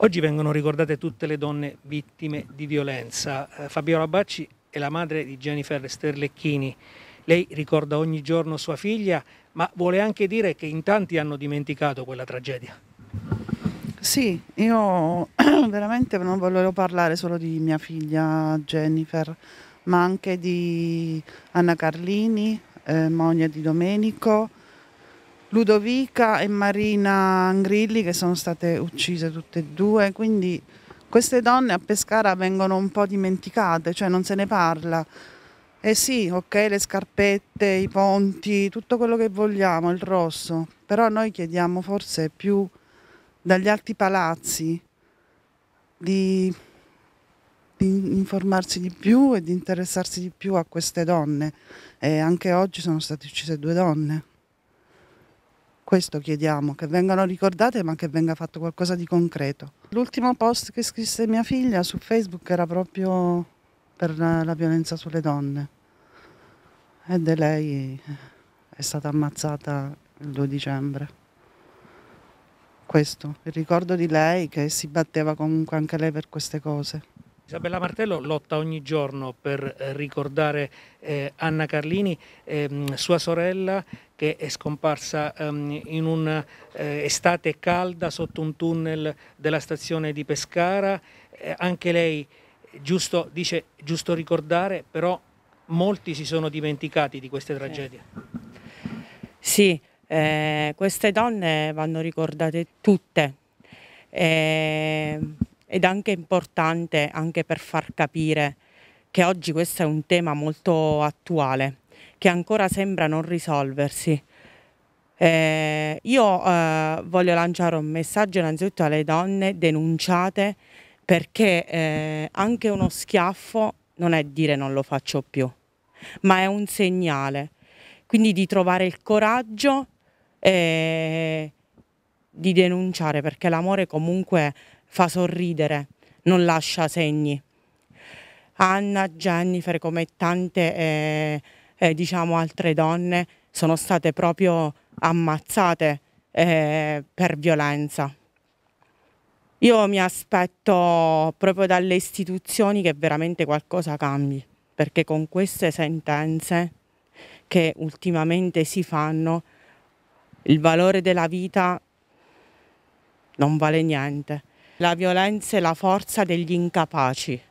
Oggi vengono ricordate tutte le donne vittime di violenza. Eh, Fabiola Bacci è la madre di Jennifer Sterlecchini. Lei ricorda ogni giorno sua figlia, ma vuole anche dire che in tanti hanno dimenticato quella tragedia. Sì, io veramente non volevo parlare solo di mia figlia Jennifer, ma anche di Anna Carlini, eh, moglie di Domenico, Ludovica e Marina Angrilli che sono state uccise tutte e due, quindi queste donne a Pescara vengono un po' dimenticate, cioè non se ne parla. Eh sì, ok, le scarpette, i ponti, tutto quello che vogliamo, il rosso, però noi chiediamo forse più dagli alti palazzi di, di informarsi di più e di interessarsi di più a queste donne. E anche oggi sono state uccise due donne. Questo chiediamo, che vengano ricordate ma che venga fatto qualcosa di concreto. L'ultimo post che scrisse mia figlia su Facebook era proprio per la, la violenza sulle donne ed è lei è stata ammazzata il 2 dicembre. Questo, il ricordo di lei che si batteva comunque anche lei per queste cose. Isabella Martello lotta ogni giorno per ricordare eh, Anna Carlini, ehm, sua sorella che è scomparsa um, in un'estate eh, calda sotto un tunnel della stazione di Pescara. Eh, anche lei giusto, dice giusto ricordare, però molti si sono dimenticati di queste tragedie. Sì, eh, queste donne vanno ricordate tutte eh, ed è anche importante anche per far capire che oggi questo è un tema molto attuale che ancora sembra non risolversi. Eh, io eh, voglio lanciare un messaggio innanzitutto alle donne, denunciate perché eh, anche uno schiaffo non è dire non lo faccio più, ma è un segnale. Quindi di trovare il coraggio di denunciare perché l'amore comunque fa sorridere, non lascia segni. Anna, Jennifer, come tante eh, eh, diciamo, altre donne sono state proprio ammazzate eh, per violenza. Io mi aspetto proprio dalle istituzioni che veramente qualcosa cambi, perché con queste sentenze che ultimamente si fanno, il valore della vita non vale niente. La violenza è la forza degli incapaci.